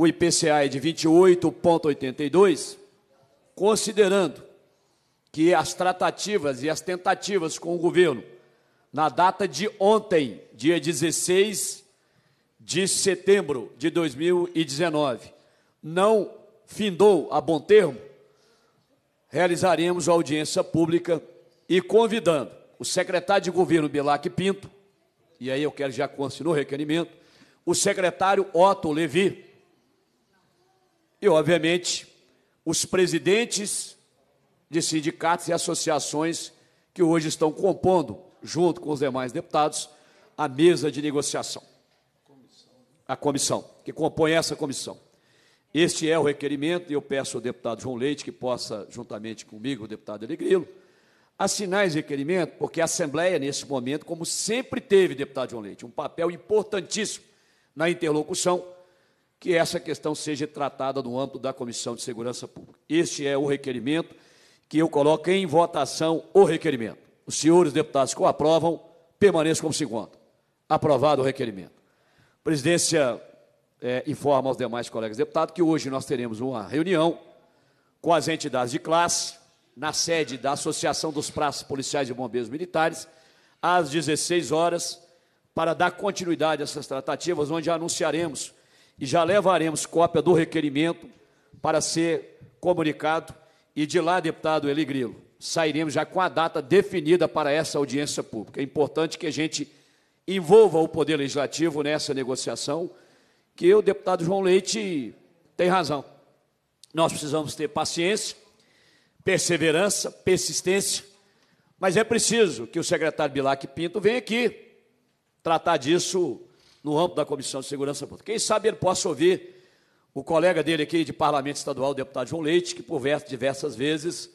o IPCA é de 28,82, considerando que as tratativas e as tentativas com o governo, na data de ontem, dia 16 de setembro de 2019, não findou a bom termo, realizaremos a audiência pública e convidando o secretário de governo Bilac Pinto, e aí eu quero já consigo no requerimento, o secretário Otto Levi, e, obviamente, os presidentes de sindicatos e associações que hoje estão compondo, junto com os demais deputados, a mesa de negociação. A comissão, que compõe essa comissão. Este é o requerimento, e eu peço ao deputado João Leite que possa, juntamente comigo, o deputado Elegrilo, assinar esse requerimento, porque a Assembleia, nesse momento, como sempre teve, deputado João Leite, um papel importantíssimo na interlocução que essa questão seja tratada no âmbito da Comissão de Segurança Pública. Este é o requerimento que eu coloco em votação o requerimento. Os senhores deputados que o aprovam, permaneçam como se encontram. Aprovado o requerimento. A presidência é, informa aos demais colegas deputados que hoje nós teremos uma reunião com as entidades de classe, na sede da Associação dos Praças Policiais e Bombeiros Militares, às 16 horas, para dar continuidade a essas tratativas, onde anunciaremos e já levaremos cópia do requerimento para ser comunicado e de lá, deputado Eli Grilo, sairemos já com a data definida para essa audiência pública. É importante que a gente envolva o Poder Legislativo nessa negociação, que o deputado João Leite tem razão. Nós precisamos ter paciência, perseverança, persistência, mas é preciso que o secretário Bilac Pinto venha aqui tratar disso no âmbito da Comissão de Segurança Pública. Quem sabe ele possa ouvir o colega dele aqui de parlamento estadual, o deputado João Leite, que por diversas vezes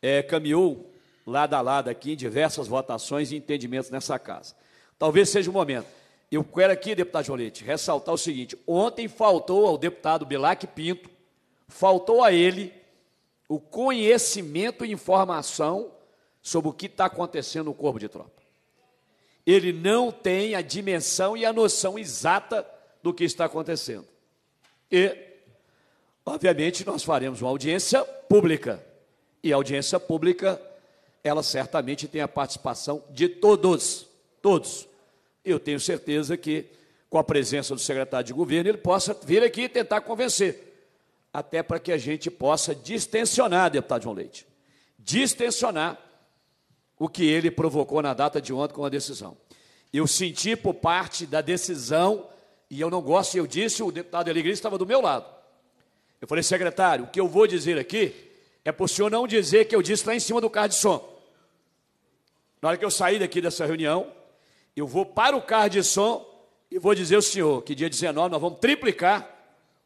é, caminhou lado a lado aqui em diversas votações e entendimentos nessa casa. Talvez seja o momento. Eu quero aqui, deputado João Leite, ressaltar o seguinte: ontem faltou ao deputado Bilac Pinto, faltou a ele o conhecimento e informação sobre o que está acontecendo no corpo de tropa ele não tem a dimensão e a noção exata do que está acontecendo. E, obviamente, nós faremos uma audiência pública. E a audiência pública, ela certamente tem a participação de todos, todos. Eu tenho certeza que, com a presença do secretário de governo, ele possa vir aqui e tentar convencer, até para que a gente possa distensionar, deputado João Leite, distensionar o que ele provocou na data de ontem com a decisão. Eu senti por parte da decisão, e eu não gosto, eu disse, o deputado Eligris estava do meu lado. Eu falei, secretário, o que eu vou dizer aqui é para o senhor não dizer que eu disse lá em cima do carro de som. Na hora que eu sair daqui dessa reunião, eu vou para o carro de som e vou dizer ao senhor que dia 19 nós vamos triplicar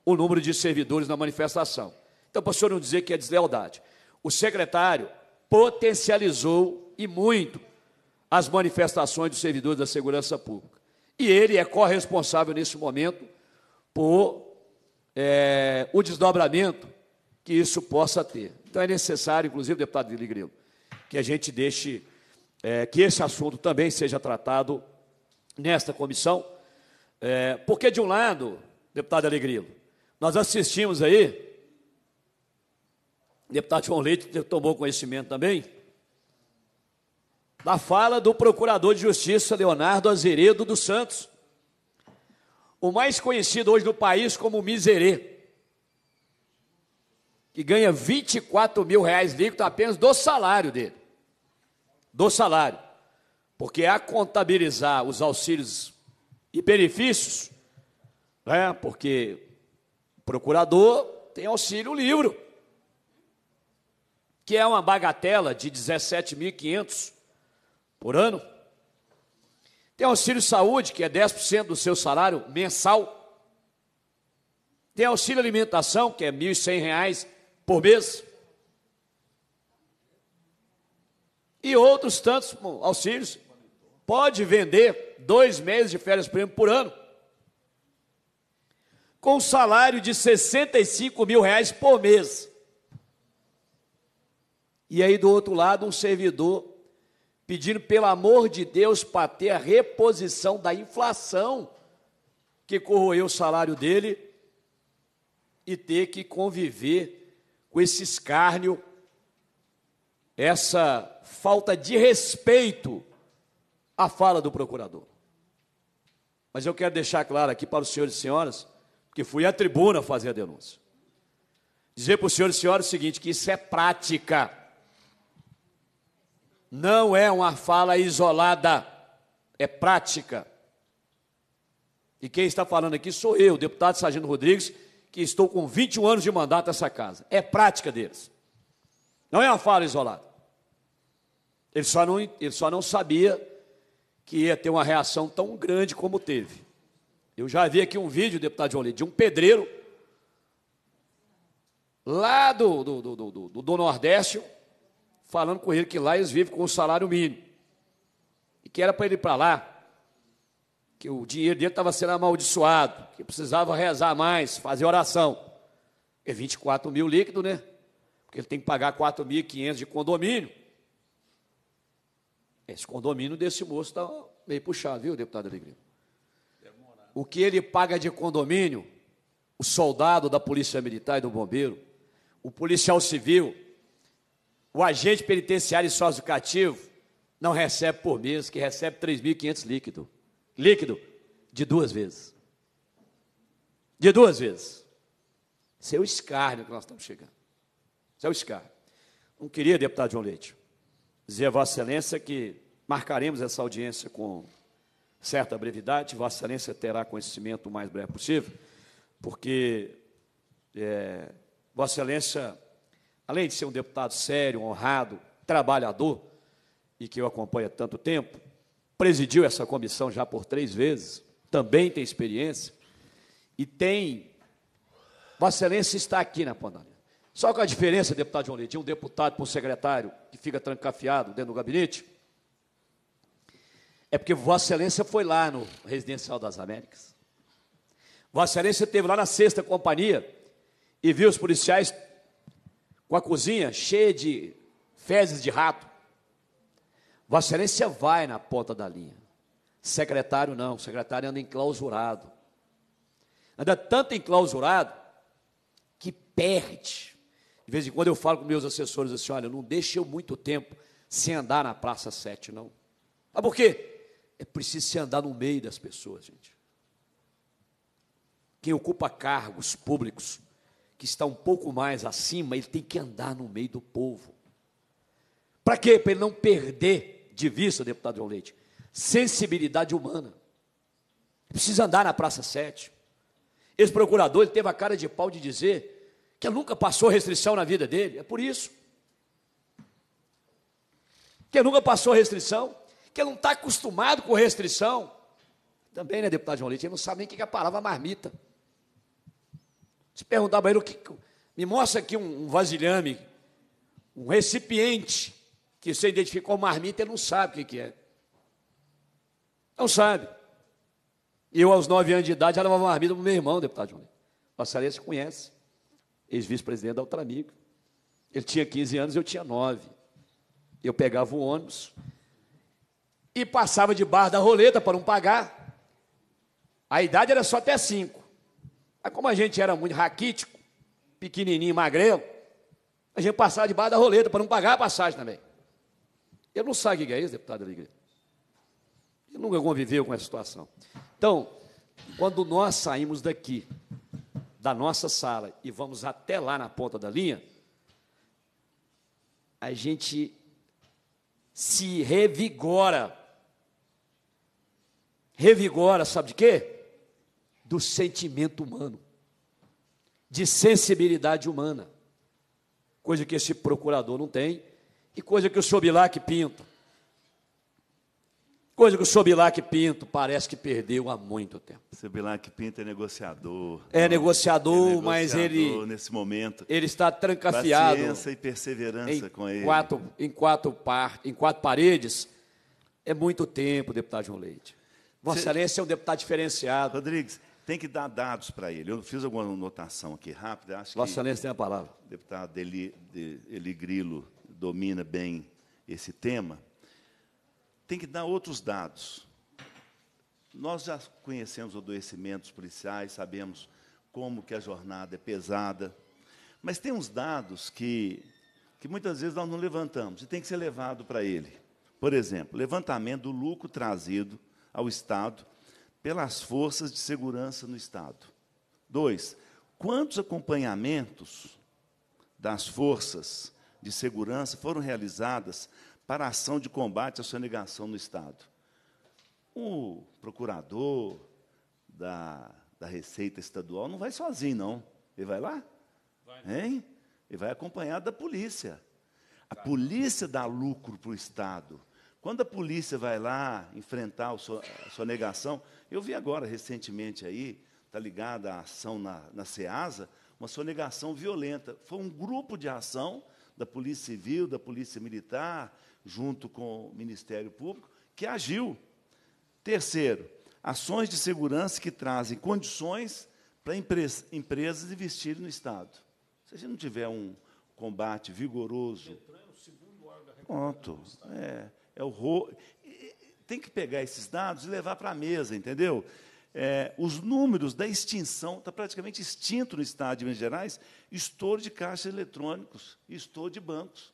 o número de servidores na manifestação. Então, para o senhor não dizer que é deslealdade. O secretário potencializou e muito as manifestações dos servidores da segurança pública. E ele é corresponsável nesse momento por é, o desdobramento que isso possa ter. Então é necessário, inclusive, deputado Lili que a gente deixe é, que esse assunto também seja tratado nesta comissão, é, porque de um lado, deputado Alegrilo, nós assistimos aí deputado João Leite tomou conhecimento também, da fala do procurador de justiça Leonardo Azeredo dos Santos, o mais conhecido hoje no país como Miserê, que ganha 24 mil reais líquido apenas do salário dele. Do salário. Porque a contabilizar os auxílios e benefícios, né, porque o procurador tem auxílio livro que é uma bagatela de 17.500 por ano. Tem auxílio saúde, que é 10% do seu salário mensal. Tem auxílio alimentação, que é R$ 1.100 por mês. E outros tantos auxílios. Pode vender dois meses de férias prêmio por ano. Com salário de 65 mil reais por mês. E aí do outro lado, um servidor pedindo pelo amor de Deus para ter a reposição da inflação que corroeu o salário dele e ter que conviver com esse escárnio, essa falta de respeito à fala do procurador. Mas eu quero deixar claro aqui para os senhores e senhoras que fui à tribuna fazer a denúncia. Dizer para os senhores e senhoras o seguinte: que isso é prática não é uma fala isolada, é prática. E quem está falando aqui sou eu, deputado Sargento Rodrigues, que estou com 21 anos de mandato nessa casa. É prática deles. Não é uma fala isolada. Ele só não, ele só não sabia que ia ter uma reação tão grande como teve. Eu já vi aqui um vídeo, deputado João de um pedreiro lá do, do, do, do, do Nordeste, falando com ele que lá eles vivem com o salário mínimo. E que era para ele ir para lá, que o dinheiro dele estava sendo amaldiçoado, que precisava rezar mais, fazer oração. É 24 mil líquido, né? Porque ele tem que pagar 4.500 de condomínio. Esse condomínio desse moço está meio puxado, viu, deputado Alegria? O que ele paga de condomínio, o soldado da Polícia Militar e do Bombeiro, o policial civil, o agente penitenciário e sócio-cativo não recebe por mês, que recebe 3.500 líquido. Líquido de duas vezes. De duas vezes. Isso é o escárnio que nós estamos chegando. Isso é o escárnio. Não queria, deputado João Leite, dizer a Vossa Excelência que marcaremos essa audiência com certa brevidade. Vossa Excelência terá conhecimento o mais breve possível, porque é, Vossa Excelência além de ser um deputado sério, honrado, trabalhador, e que eu acompanho há tanto tempo, presidiu essa comissão já por três vezes, também tem experiência, e tem. Vossa Excelência está aqui na pandemia. Só com a diferença, deputado João Leite, um deputado por secretário que fica trancafiado dentro do gabinete, é porque Vossa Excelência foi lá no Residencial das Américas. Vossa Excelência esteve lá na sexta companhia e viu os policiais com a cozinha cheia de fezes de rato. Vossa Excelência vai na ponta da linha. Secretário não, secretário anda enclausurado. Anda tanto enclausurado que perde. De vez em quando eu falo com meus assessores assim: olha, não deixe eu muito tempo sem andar na Praça 7, não. Mas por quê? É preciso se andar no meio das pessoas, gente. Quem ocupa cargos públicos que está um pouco mais acima, ele tem que andar no meio do povo. Para quê? Para ele não perder de vista, deputado João Leite, sensibilidade humana. Precisa andar na Praça 7. Esse procurador ele teve a cara de pau de dizer que nunca passou restrição na vida dele. É por isso. Que nunca passou restrição, que ele não está acostumado com restrição. Também, né, deputado João Leite? Ele não sabe nem o que é a palavra marmita. Se perguntar para ele, o que, me mostra aqui um, um vasilhame, um recipiente que você identificou marmita, ele não sabe o que, que é. Não sabe. Eu, aos nove anos de idade, já levava marmita para o meu irmão, deputado Júnior. Passaria se conhece. Ex-vice-presidente da outra amiga. Ele tinha 15 anos, eu tinha 9. Eu pegava o ônibus e passava de bar da roleta para não pagar. A idade era só até 5. Mas como a gente era muito raquítico, pequenininho, magrelo, a gente passava debaixo da roleta para não pagar a passagem também. Eu não sei o que é isso, deputado da igreja. Eu nunca conviveu com essa situação. Então, quando nós saímos daqui, da nossa sala, e vamos até lá na ponta da linha, a gente se revigora. Revigora, sabe de quê? do sentimento humano, de sensibilidade humana, coisa que esse procurador não tem e coisa que o Sobilac Pinto, coisa que o Sobilac Pinto parece que perdeu há muito tempo. Sobilac Pinto é negociador. É, negociador, é negociador, mas ele nesse momento ele está trancafiado. Paciência e perseverança com ele. Quatro, em quatro par, em quatro paredes. É muito tempo, deputado João Leite. Vossa Excelência é um deputado diferenciado. Rodrigues, tem que dar dados para ele. Eu fiz alguma anotação aqui rápida. Acho Vossa Excelência tem a palavra. O deputado Eli, Eli Grilo domina bem esse tema. Tem que dar outros dados. Nós já conhecemos adoecimentos policiais, sabemos como que a jornada é pesada, mas tem uns dados que, que muitas vezes nós não levantamos e tem que ser levado para ele. Por exemplo, levantamento do lucro trazido ao Estado pelas forças de segurança no Estado. Dois, quantos acompanhamentos das forças de segurança foram realizadas para a ação de combate à sonegação no Estado? O procurador da, da Receita Estadual não vai sozinho, não. Ele vai lá? Vai. Né? Hein? Ele vai acompanhado da polícia. A polícia dá lucro para o Estado quando a polícia vai lá enfrentar a sua, negação, eu vi agora recentemente aí, está ligada a ação na, na SEASA, uma sonegação violenta. Foi um grupo de ação da Polícia Civil, da Polícia Militar, junto com o Ministério Público, que agiu. Terceiro, ações de segurança que trazem condições para empresa, empresas investirem no Estado. Se a gente não tiver um combate vigoroso. É pronto. É é o tem que pegar esses dados e levar para a mesa, entendeu? É, os números da extinção, está praticamente extinto no Estado de Minas Gerais, estouro de caixas eletrônicos, estouro de bancos.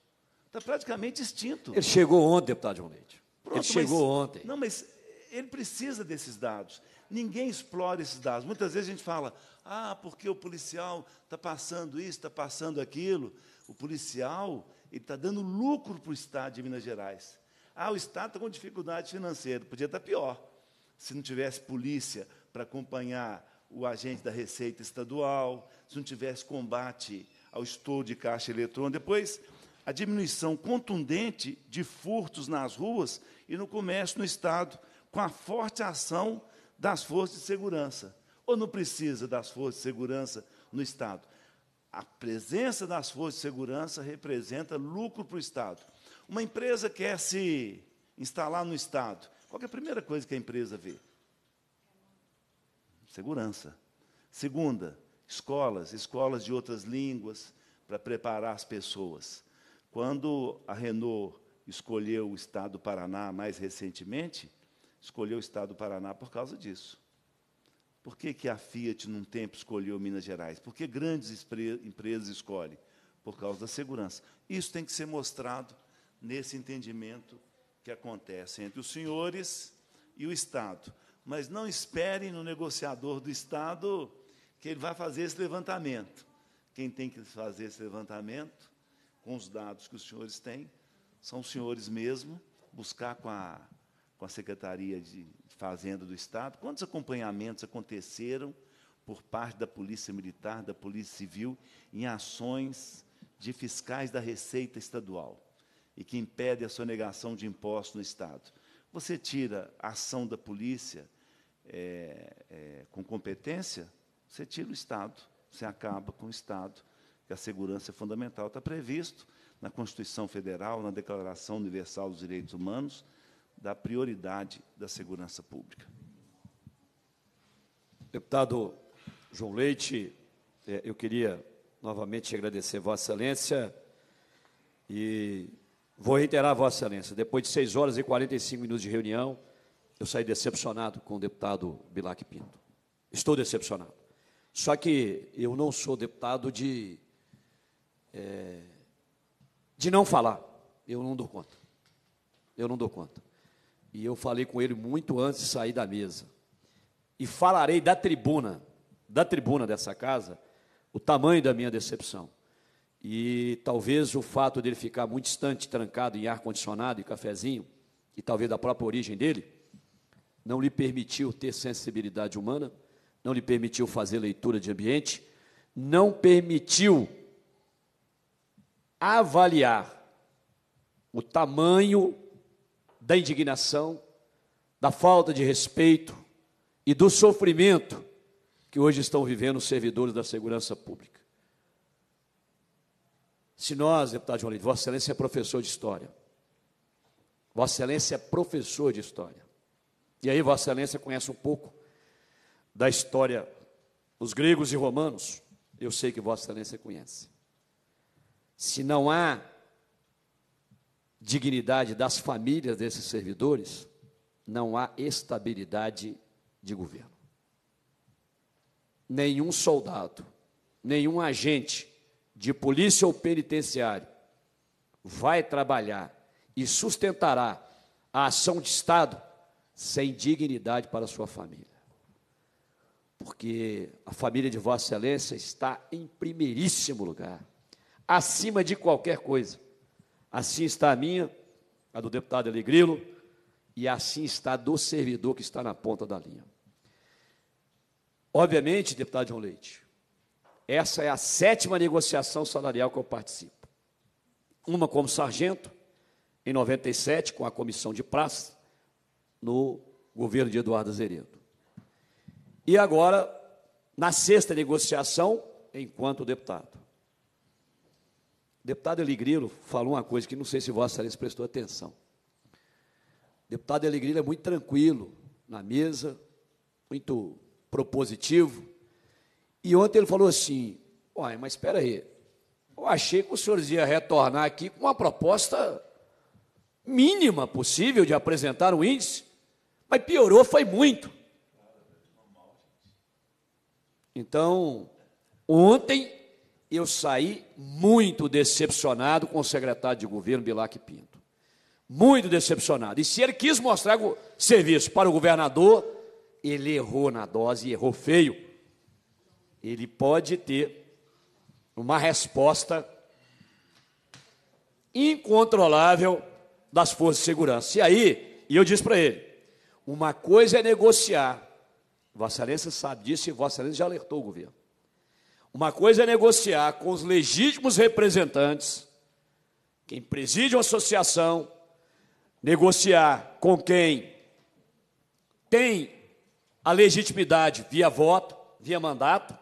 Está praticamente extinto. Ele chegou ontem, deputado João Leite. Pronto, ele chegou mas, ontem. Não, mas ele precisa desses dados. Ninguém explora esses dados. Muitas vezes a gente fala, ah, porque o policial está passando isso, está passando aquilo. O policial está dando lucro para o Estado de Minas Gerais. Ah, o Estado está com dificuldade financeira. Podia estar tá pior. Se não tivesse polícia para acompanhar o agente da Receita Estadual, se não tivesse combate ao estouro de caixa eletrônica. Depois, a diminuição contundente de furtos nas ruas e no comércio no Estado, com a forte ação das forças de segurança. Ou não precisa das forças de segurança no Estado? A presença das forças de segurança representa lucro para o Estado. Uma empresa quer se instalar no Estado. Qual é a primeira coisa que a empresa vê? Segurança. Segunda, escolas, escolas de outras línguas para preparar as pessoas. Quando a Renault escolheu o Estado do Paraná mais recentemente, escolheu o Estado do Paraná por causa disso. Por que, que a Fiat, num tempo, escolheu Minas Gerais? Por que grandes empresas escolhem? Por causa da segurança. Isso tem que ser mostrado nesse entendimento que acontece entre os senhores e o Estado. Mas não esperem no negociador do Estado que ele vai fazer esse levantamento. Quem tem que fazer esse levantamento, com os dados que os senhores têm, são os senhores mesmo, buscar com a, com a Secretaria de Fazenda do Estado quantos acompanhamentos aconteceram por parte da Polícia Militar, da Polícia Civil, em ações de fiscais da Receita Estadual e que impede a sonegação de impostos no Estado. Você tira a ação da polícia é, é, com competência, você tira o Estado, você acaba com o Estado, que a segurança é fundamental. Está previsto na Constituição Federal, na Declaração Universal dos Direitos Humanos, da prioridade da segurança pública. Deputado João Leite, é, eu queria novamente agradecer Vossa Excelência e Vou reiterar, Vossa Excelência, depois de 6 horas e 45 minutos de reunião, eu saí decepcionado com o deputado Bilac Pinto. Estou decepcionado. Só que eu não sou deputado de, é, de não falar. Eu não dou conta. Eu não dou conta. E eu falei com ele muito antes de sair da mesa. E falarei da tribuna, da tribuna dessa casa, o tamanho da minha decepção. E talvez o fato dele ficar muito distante, trancado em ar-condicionado e cafezinho, e talvez da própria origem dele, não lhe permitiu ter sensibilidade humana, não lhe permitiu fazer leitura de ambiente, não permitiu avaliar o tamanho da indignação, da falta de respeito e do sofrimento que hoje estão vivendo os servidores da segurança pública. Se nós, deputado João Lito, Vossa Excelência é professor de história. Vossa Excelência é professor de história. E aí, Vossa Excelência conhece um pouco da história dos gregos e romanos. Eu sei que Vossa Excelência conhece. Se não há dignidade das famílias desses servidores, não há estabilidade de governo. Nenhum soldado, nenhum agente de polícia ou penitenciário, vai trabalhar e sustentará a ação de Estado sem dignidade para sua família. Porque a família de Vossa Excelência está em primeiríssimo lugar, acima de qualquer coisa. Assim está a minha, a do deputado Alegrilo, e assim está a do servidor que está na ponta da linha. Obviamente, deputado João Leite, essa é a sétima negociação salarial que eu participo. Uma como sargento, em 97, com a comissão de praça, no governo de Eduardo Azeredo. E agora, na sexta negociação, enquanto deputado. O deputado Eligrilo falou uma coisa que não sei se Vossa Excelência prestou atenção. O deputado Eligrilo é muito tranquilo na mesa, muito propositivo, e ontem ele falou assim: Uai, mas espera aí. Eu achei que o senhor ia retornar aqui com uma proposta mínima possível de apresentar o índice, mas piorou foi muito. Então, ontem eu saí muito decepcionado com o secretário de governo Bilac Pinto. Muito decepcionado. E se ele quis mostrar serviço para o governador, ele errou na dose e errou feio ele pode ter uma resposta incontrolável das forças de segurança. E aí, e eu disse para ele, uma coisa é negociar, Vossa Excelência sabe disso e Vossa Excelência já alertou o governo. Uma coisa é negociar com os legítimos representantes, quem preside uma associação, negociar com quem tem a legitimidade via voto, via mandato,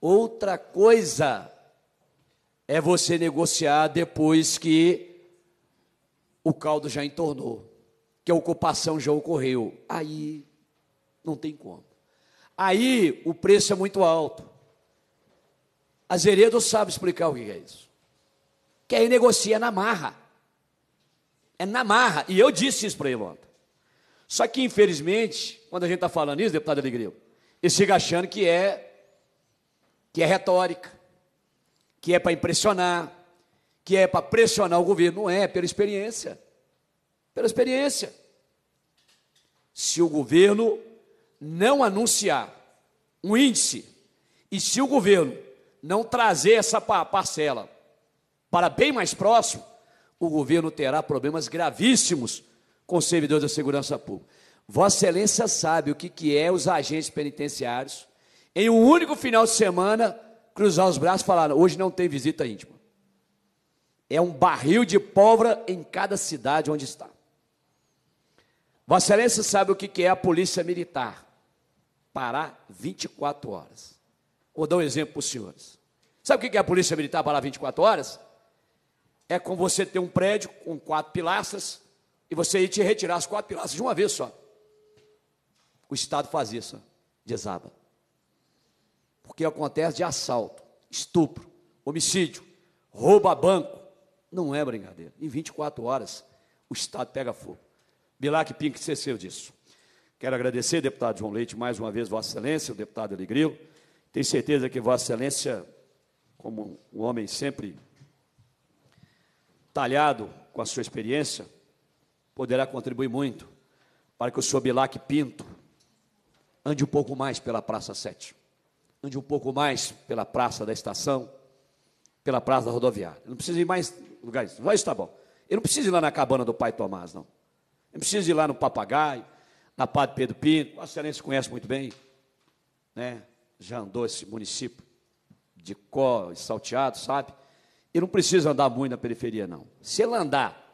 Outra coisa é você negociar depois que o caldo já entornou, que a ocupação já ocorreu. Aí não tem como. Aí o preço é muito alto. Azeredo sabe explicar o que é isso. Que aí negocia na marra. É na marra. E eu disse isso para ele ontem. Só que, infelizmente, quando a gente está falando isso, deputado Alegreu, ele chega achando que é que é retórica, que é para impressionar, que é para pressionar o governo. Não é, é pela experiência. Pela experiência. Se o governo não anunciar um índice e se o governo não trazer essa parcela para bem mais próximo, o governo terá problemas gravíssimos com os servidores da segurança pública. Vossa Excelência sabe o que, que é os agentes penitenciários, em um único final de semana, cruzar os braços e falar: hoje não tem visita íntima. É um barril de pólvora em cada cidade onde está. Vossa Excelência sabe o que é a polícia militar? Parar 24 horas. Vou dar um exemplo para os senhores. Sabe o que é a polícia militar parar 24 horas? É com você ter um prédio com quatro pilastras e você ir te retirar as quatro pilastras de uma vez só. O Estado faz isso, desaba o que acontece de assalto, estupro, homicídio, rouba banco. Não é brincadeira. Em 24 horas, o Estado pega fogo. Bilac Pink cesseu disso. Quero agradecer, deputado João Leite, mais uma vez, Vossa Excelência, o deputado Alegrilo. Tenho certeza que Vossa Excelência, como um homem sempre talhado com a sua experiência, poderá contribuir muito para que o senhor Bilac Pinto ande um pouco mais pela Praça 7 ande um pouco mais pela praça da estação, pela praça da rodoviária. Não precisa ir mais lugares, vai estar bom. Ele não precisa ir lá na cabana do pai Tomás, não. Ele não precisa ir lá no Papagaio, na Padre Pedro Pinto, Vossa Excelência conhece muito bem, né? já andou esse município de Có e Salteado, sabe? Eu não precisa andar muito na periferia, não. Se ele andar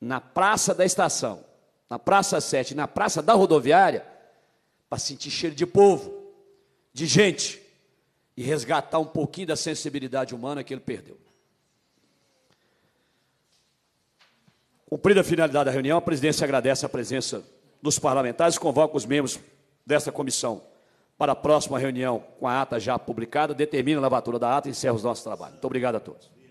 na praça da estação, na Praça 7, na Praça da Rodoviária, para sentir cheiro de povo, de gente, e resgatar um pouquinho da sensibilidade humana que ele perdeu. Cumprida a finalidade da reunião, a presidência agradece a presença dos parlamentares e convoca os membros desta comissão para a próxima reunião com a ata já publicada, determina a lavatura da ata e encerra os nossos trabalhos. Muito obrigado a todos.